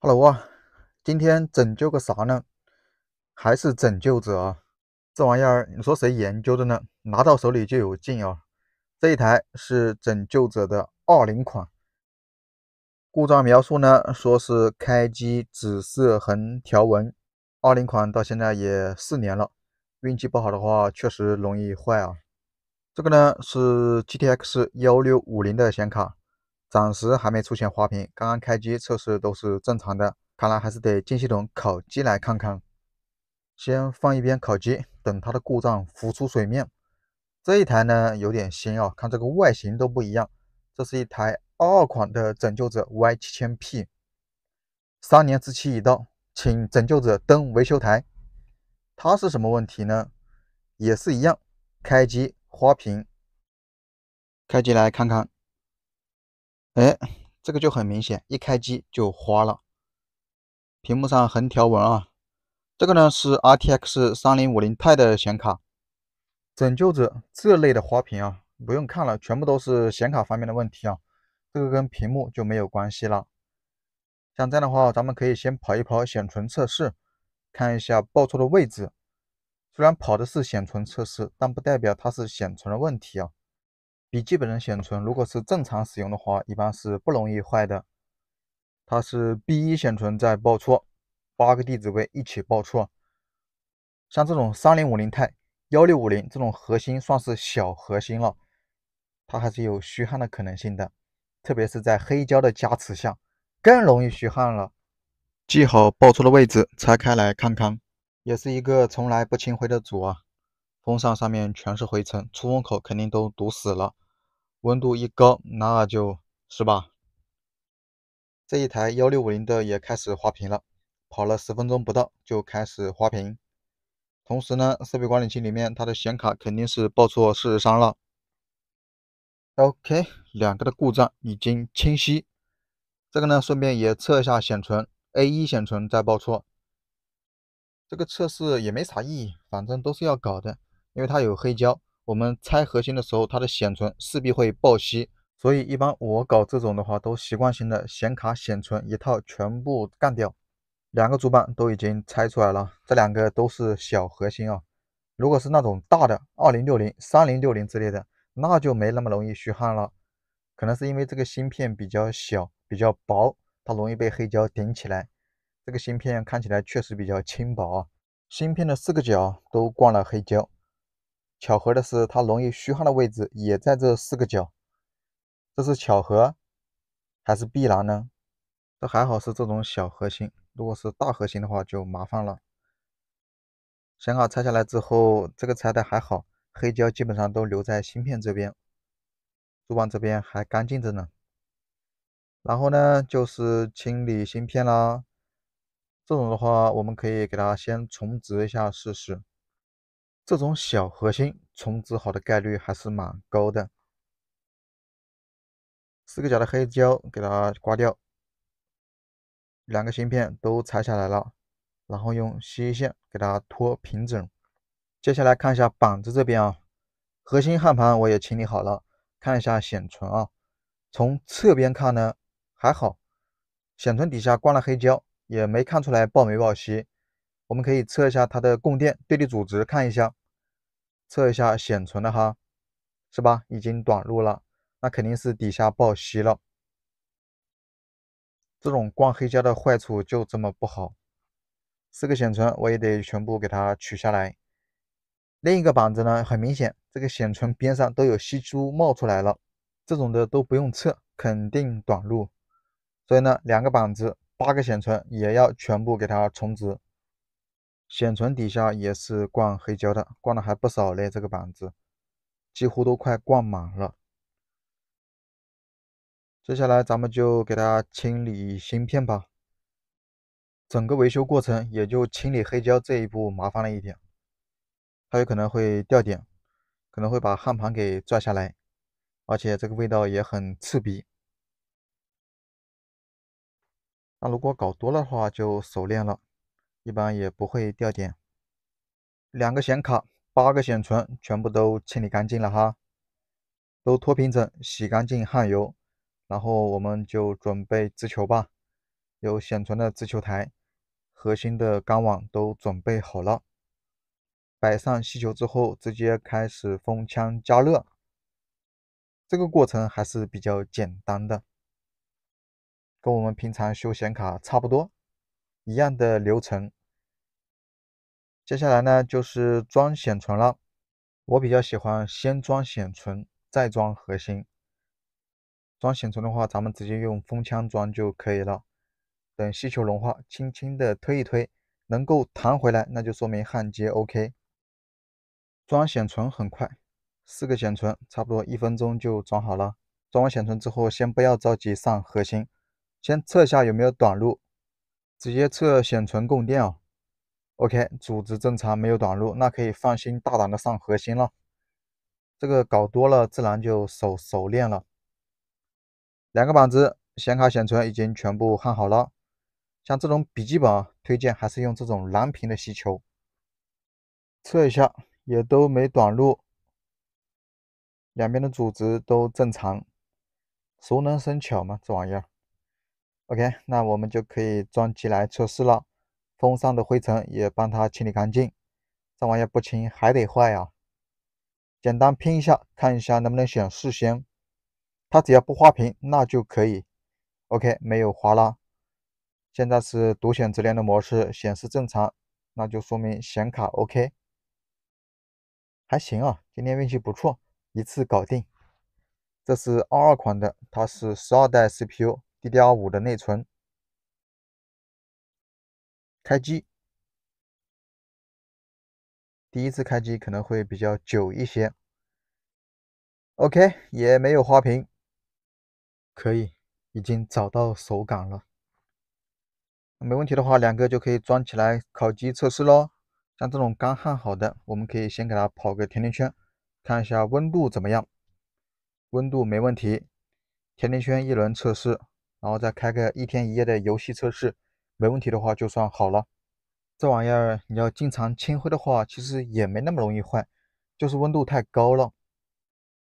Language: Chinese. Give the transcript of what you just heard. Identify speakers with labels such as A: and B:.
A: Hello 啊，今天拯救个啥呢？还是拯救者啊，这玩意儿你说谁研究的呢？拿到手里就有劲啊。这一台是拯救者的二零款，故障描述呢，说是开机只是横条纹。二零款到现在也四年了，运气不好的话确实容易坏啊。这个呢是 GTX 幺六五零的显卡。暂时还没出现花屏，刚刚开机测试都是正常的，看来还是得进系统烤机来看看。先放一边烤机，等它的故障浮出水面。这一台呢有点新啊，看这个外形都不一样，这是一台二二款的拯救者 Y7000P，三年之期已到，请拯救者登维修台。它是什么问题呢？也是一样，开机花屏，开机来看看。哎，这个就很明显，一开机就花了，屏幕上横条纹啊。这个呢是 RTX 3050 Ti 的显卡，拯救者这类的花屏啊，不用看了，全部都是显卡方面的问题啊。这个跟屏幕就没有关系了。像这样的话，咱们可以先跑一跑显存测试，看一下报错的位置。虽然跑的是显存测试，但不代表它是显存的问题啊。笔记本的显存，如果是正常使用的话，一般是不容易坏的。它是 B 一显存在报错，八个地址位一起报错。像这种三零五零钛、幺六五零这种核心算是小核心了，它还是有虚焊的可能性的。特别是在黑胶的加持下，更容易虚焊了。记好报错的位置，拆开来看看。也是一个从来不清灰的主啊。风扇上面全是灰尘，出风口肯定都堵死了。温度一高，那就是吧？这一台幺六五零的也开始花屏了，跑了十分钟不到就开始花屏。同时呢，设备管理器里面它的显卡肯定是报错四十三了。OK，两个的故障已经清晰。这个呢，顺便也测一下显存，A 一显存在报错。这个测试也没啥意义，反正都是要搞的。因为它有黑胶，我们拆核心的时候，它的显存势必会爆吸。所以一般我搞这种的话，都习惯性的显卡显存一套全部干掉。两个主板都已经拆出来了，这两个都是小核心啊。如果是那种大的二零六零、三零六零之类的，那就没那么容易虚焊了。可能是因为这个芯片比较小、比较薄，它容易被黑胶顶起来。这个芯片看起来确实比较轻薄啊，芯片的四个角都灌了黑胶。巧合的是，它容易虚焊的位置也在这四个角，这是巧合还是必然呢？都还好是这种小核心，如果是大核心的话就麻烦了。显卡拆下来之后，这个拆的还好，黑胶基本上都留在芯片这边，主板这边还干净着呢。然后呢，就是清理芯片啦。这种的话，我们可以给它先重植一下试试。这种小核心重置好的概率还是蛮高的。四个角的黑胶给它刮掉，两个芯片都拆下来了，然后用锡线给它拖平整。接下来看一下板子这边啊，核心焊盘我也清理好了，看一下显存啊。从侧边看呢，还好，显存底下关了黑胶，也没看出来爆没爆锡。我们可以测一下它的供电对地阻值，看一下，测一下显存的哈，是吧？已经短路了，那肯定是底下爆锡了。这种光黑胶的坏处就这么不好。四个显存我也得全部给它取下来。另一个板子呢，很明显，这个显存边上都有锡珠冒出来了，这种的都不用测，肯定短路。所以呢，两个板子，八个显存也要全部给它重置。显存底下也是灌黑胶的，灌的还不少嘞，这个板子几乎都快灌满了。接下来咱们就给它清理芯片吧。整个维修过程也就清理黑胶这一步麻烦了一点，还有可能会掉点，可能会把焊盘给拽下来，而且这个味道也很刺鼻。那如果搞多了的话就熟练了。一般也不会掉点，两个显卡，八个显存全部都清理干净了哈，都脱平整，洗干净焊油，然后我们就准备制球吧。有显存的制球台，核心的钢网都准备好了，摆上细球之后，直接开始封枪加热。这个过程还是比较简单的，跟我们平常修显卡差不多，一样的流程。接下来呢就是装显存了，我比较喜欢先装显存再装核心。装显存的话，咱们直接用风枪装就可以了，等锡球融化，轻轻的推一推，能够弹回来，那就说明焊接 OK。装显存很快，四个显存差不多一分钟就装好了。装完显存之后，先不要着急上核心，先测下有没有短路，直接测显存供电啊。OK，组织正常，没有短路，那可以放心大胆的上核心了。这个搞多了，自然就手熟练了。两个板子，显卡、显存已经全部焊好了。像这种笔记本，推荐还是用这种蓝屏的吸球。测一下，也都没短路，两边的组织都正常。熟能生巧嘛，这玩意儿。OK，那我们就可以装机来测试了。风扇的灰尘也帮它清理干净，这玩意不清还得坏啊！简单拼一下，看一下能不能显示先。它只要不花屏那就可以。OK，没有划拉。现在是独显直连的模式，显示正常，那就说明显卡 OK，还行啊。今天运气不错，一次搞定。这是二二款的，它是十二代 CPU，DDR 五的内存。开机，第一次开机可能会比较久一些。OK，也没有花屏，可以，已经找到手感了。没问题的话，两个就可以装起来烤机测试喽。像这种刚焊好的，我们可以先给它跑个甜甜圈，看一下温度怎么样。温度没问题，甜甜圈一轮测试，然后再开个一天一夜的游戏测试。没问题的话，就算好了。这玩意儿你要经常清灰的话，其实也没那么容易坏，就是温度太高了。